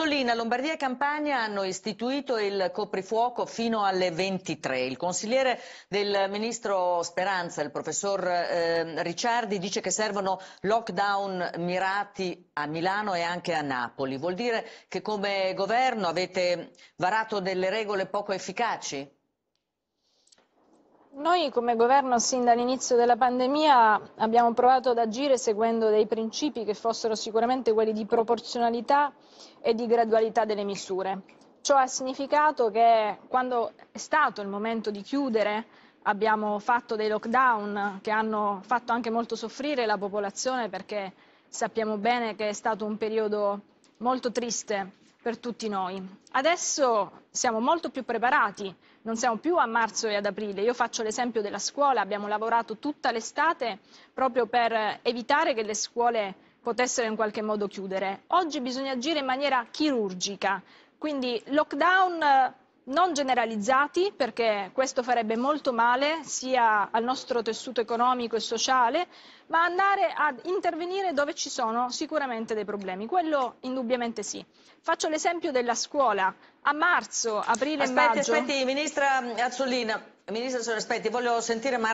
Solina, Lombardia e Campania hanno istituito il coprifuoco fino alle 23. Il consigliere del ministro Speranza, il professor eh, Ricciardi, dice che servono lockdown mirati a Milano e anche a Napoli. Vuol dire che come governo avete varato delle regole poco efficaci? Noi come governo sin dall'inizio della pandemia abbiamo provato ad agire seguendo dei principi che fossero sicuramente quelli di proporzionalità e di gradualità delle misure. Ciò ha significato che quando è stato il momento di chiudere abbiamo fatto dei lockdown che hanno fatto anche molto soffrire la popolazione perché sappiamo bene che è stato un periodo molto triste per tutti noi. Adesso siamo molto più preparati, non siamo più a marzo e ad aprile. Io faccio l'esempio della scuola, abbiamo lavorato tutta l'estate proprio per evitare che le scuole potessero in qualche modo chiudere. Oggi bisogna agire in maniera chirurgica, quindi lockdown non generalizzati perché questo farebbe molto male sia al nostro tessuto economico e sociale, ma andare ad intervenire dove ci sono sicuramente dei problemi. Quello indubbiamente sì. Faccio l'esempio della scuola. A marzo, aprile e maggio... Aspetti, Ministra Azzolina, Ministra, aspetti, voglio sentire Mar